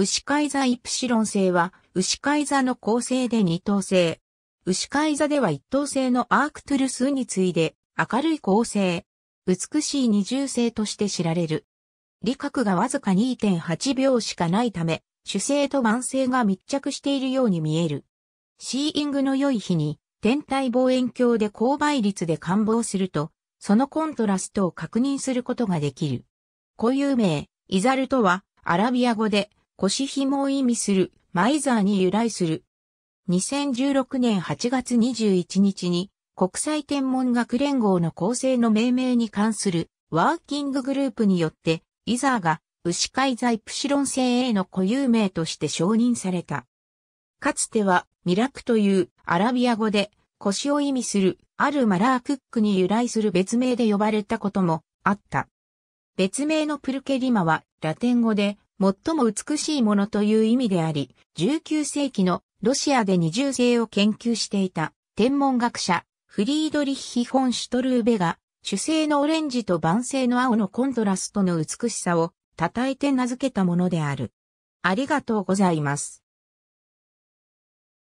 牛飼い座イプシロン星は、牛飼い座の構成で二等星。牛飼い座では一等星のアークトゥルスに次いで、明るい構成。美しい二重星として知られる。理覚がわずか2.8秒しかないため、主星と万星が密着しているように見える。シーイングの良い日に、天体望遠鏡で高倍率で感望すると、そのコントラストを確認することができる。固有名、イザルとは、アラビア語で、腰紐を意味するマイザーに由来する。2016年8月21日に国際天文学連合の構成の命名に関するワーキンググループによってイザーが牛飼いイプシロン星 A の固有名として承認された。かつてはミラクというアラビア語で腰を意味するあるマラークックに由来する別名で呼ばれたこともあった。別名のプルケリマはラテン語で最も美しいものという意味であり、19世紀のロシアで二重性を研究していた天文学者フリードリッヒ・フォン・シュトルーベが主星のオレンジと晩星の青のコントラストの美しさを称えて名付けたものである。ありがとうございます。